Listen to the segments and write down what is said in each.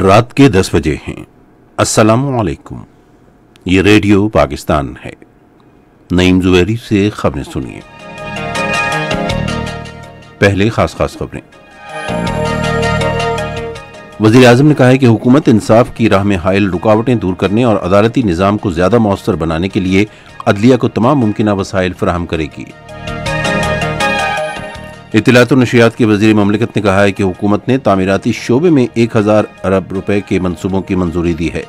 रात के दस बजे हैं असलम ये रेडियो पाकिस्तान है नईम जुबैरी से खबरें सुनिए पहले खास खास खबरें वजीर अजम ने कहा है कि हुकूमत इंसाफ की राह में हायल रुकावटें दूर करने और अदालती निज़ाम को ज़्यादा मौसर बनाने के लिए अदलिया को तमाम मुमकिन वसाइल फराहम करेगी इतलात नशियात के वजीर ममलिकत ने कहा है कि हुकूमत ने तामीराती शोबे में एक हज़ार अरब रुपए के मनसूबों की मंजूरी दी है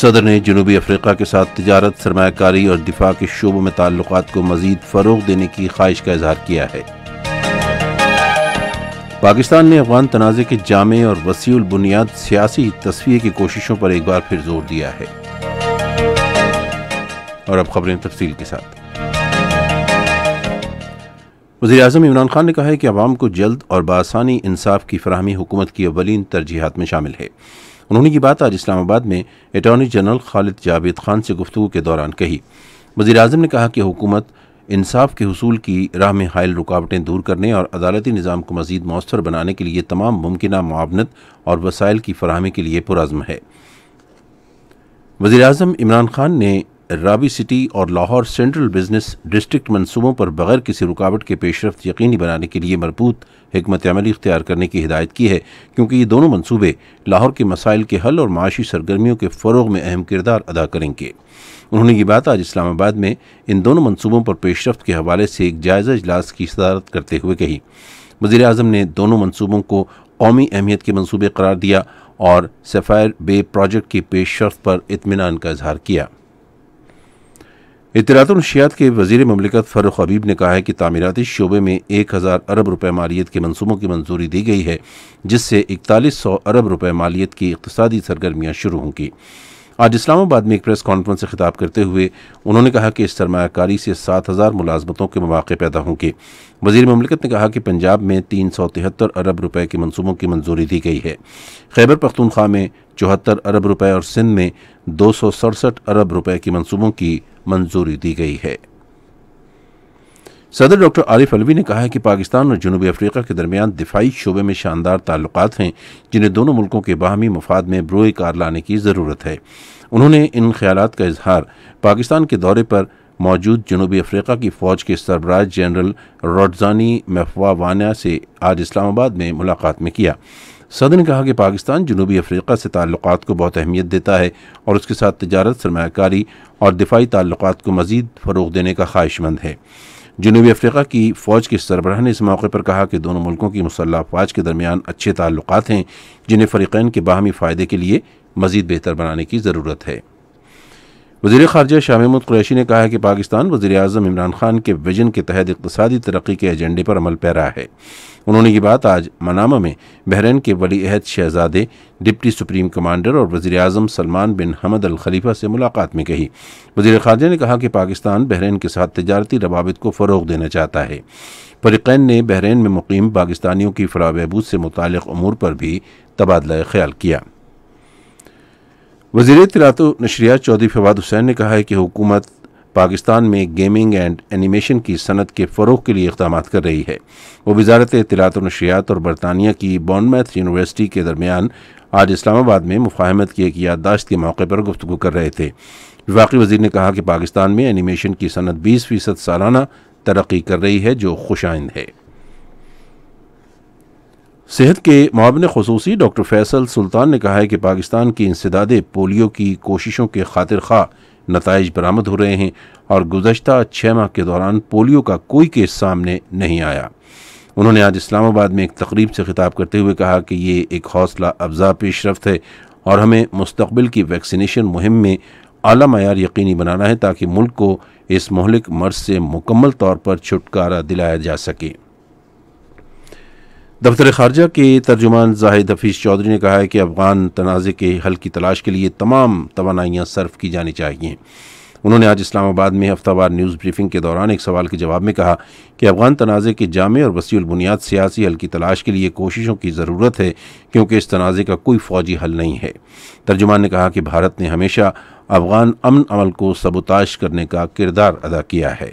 सदर ने जनूबी अफ्रीका के साथ तजारत सरमाकारी और दिफा के शोबों में ताल्लुक को मजीद फ़रोग देने की ख्वाहिश का इजहार किया है पाकिस्तान ने अफगान तनाज़े के जामे और वसील बुनियाद सियासी तस्वीर की कोशिशों पर एक बार फिर जोर दिया है और अब खबरें तफसील के साथ वजी अजम इमरान खान ने कहा है कि अवाम को जल्द और बसानी इंसाफ की फरहमी हुकूमत की अवलिन तरजीहत में शामिल है उन्होंने ये बात आज इस्लामाबाद में अटॉर्नी जनरल खालिद जावेद खान से गुफ्तु के दौरान कही वजी अजम ने कहा कि हुकूमत इंसाफ के हसूल की राह में हायल रुकावटें दूर करने और अदालती निज़ाम को मजीद मौसर बनाने के लिए तमाम मुमकिन मुआवनत और वसाइल की फरहमी के लिए पुरज़म है वजी अजम इमरान खान ने राबी सिटी और लाहौर सेंट्रल बिजनेस डिस्ट्रिक्ट मनसूबों पर बगैर किसी रुकावट के पेशरफ यकीनी बनाने के लिए मरबूत हमत अमली इख्तियार करने की हिदायत की है क्योंकि ये दोनों मनसूबे लाहौर के मसाइल के हल और माशी सरगर्मियों के फ़रोग में अहम किरदार अदा करेंगे उन्होंने ये बात आज इस्लामाबाद में इन दोनों मनसूबों पर पेशरफ के हवाले से एक जायज़ा अजलास की सदारत करते हुए कही वज़ी अजम ने दोनों मनसूबों को कौमी अहमियत के मनसूबे करार दिया और सफ़ायर बे प्रोजेक्ट की पेशरफ पर इतमान का इजहार किया इतरातलशियात के वजीर ममलिकत फ़रुख हबीब ने कहा है कि तमीराती शोबे में एक हज़ार अरब रुपये मालियत के मनसूबों की मंजूरी दी गई है जिससे इकतालीस सौ अरब रुपये मालियत की इकतदी सरगर्मियाँ शुरू होंगी आज इस्लामाबाद में एक प्रेस कॉन्फ्रेंस से खिताब करते हुए उन्होंने कहा कि इस सरमाकारी से सात हज़ार मुलाजमतों के मौाक़े पैदा होंगे वजीर ममलिकत ने कहा कि पंजाब में तीन सौ तिहत्तर अरब रुपये के मनसूबों की मंजूरी दी गई है खैबर पख्तनख्वा में चौहत्तर अरब रुपये और सिंध में दो सौ सड़सठ अरब रुपये के मनसूबों की मंजूरी दी गई है सदर डॉक्टर आरिफ अलवी ने कहा है कि पाकिस्तान और जनूबी अफ्रीका के दरमियान दिफाई शोबे में शानदार ताल्लुक हैं जिन्हें दोनों मुल्कों के बाहमी मफाद में ब्रोए कार लाने की ज़रूरत है उन्होंने इन ख्याल का इजहार पाकिस्तान के दौरे पर मौजूद जनूबी अफ्रीका की फ़ौज के सरबराज जनरल रोडजानी मफवावाना से आज इस्लामाबाद में मुलाकात में किया सदर ने कहा कि पाकिस्तान जनूबी अफ्रीका से ताल्लुक को बहुत अहमियत देता है और उसके साथ तजारत सरमाकारी और दिफाई ताल्लुक को मज़ीद फरोग देने का ख्वाहिशमंद है जनूबी अफ्रीका की फ़ौज के सरबराह ने इस मौके पर कहा कि दोनों मुल्कों की मुसल्ह अफवाज के दरमियान अच्छे ताल्लुक हैं जिन्हें फ़रीक़ैन के बाहमी फ़ायदे के लिए मज़ीद बेहतर बनाने की ज़रूरत है वजी खारजा शाह महमूद कुरैशी ने कहा है कि पाकिस्तान वजी अजम इमरान खान के विजन के तहत इकतदी तरक्की के एजेंडे पर अमल पैरा है उन्होंने ये बात आज मनामा में बहरीन के वली अहद शहजादे डिप्टी सुप्रीम कमांडर और वजी अजम सलमान बिन हमद अल खलीफा से मुलाकात में कही वजी खारजा ने कहा कि पाकिस्तान बहरीन के साथ तजारती रवाबित को फ़रोग देना चाहता है फरीकैन ने बहरीन में मुकीम पाकिस्तानियों की फलाह बहबूद से मुतल अमूर पर भी तबादला ख्याल किया वजीर तिरात नशरियात चौधरी फवाद हुसैन ने कहा है कि हुकूमत पाकिस्तान में गेमिंग एंड एनिमेशन की सनत के फ़रोग के लिए इकदाम कर रही है वो वजारत तलात नशियात और बरतानिया की बॉनमैथ यूनिवर्सिटी के दरमियान आज इस्लामाबाद में मुफाहमत की एक याददाश्त के मौके पर गुफ्तु कर रहे थे विफाक़ी वजीर ने कहा कि पाकिस्तान में एनिमेशन की सनत बीस फ़ीसद सालाना तरक्की कर रही है जो खुशाइंद है सेहत के मामन खसूसी डॉक्टर फैसल सुल्तान ने कहा है कि पाकिस्तान की इंसदादे पोलियो की कोशिशों के खातिर खा नतज बरामद हो रहे हैं और गुजशत छः माह के दौरान पोलियो का कोई केस सामने नहीं आया उन्होंने आज इस्लामाबाद में एक तकरीब से खिताब करते हुए कहा कि ये एक हौसला अफजा रफ्त है और हमें मुस्तबिल की वैक्सीनेशन मुहिम में अला मैार यकीनी बनाना है ताकि मुल्क को इस महलिक मर्ज से मुकम्मल तौर पर छुटकारा दिलाया जा सके दफ्तर खारजा के तर्जुमान जाहिद हफीज़ चौधरी ने कहा है कि अफ़गान तनाज़े के हल की तलाश के लिए तमाम तोानाइयाँ सर्फ की जानी चाहिए उन्होंने आज इस्लामाबाद में हफ्तावार न्यूज़ ब्रीफिंग के दौरान एक सवाल के जवाब में कहा कि अफ़गान तनाज़े के जामे और वसी बुनियाद सियासी हल की तलाश के लिए कोशिशों की ज़रूरत है क्योंकि इस तनाज़े का कोई फ़ौजी हल नहीं है तर्जुमान ने कहा कि भारत ने हमेशा अफ़गान अमन अमल को सबुताश करने का किरदार अदा किया है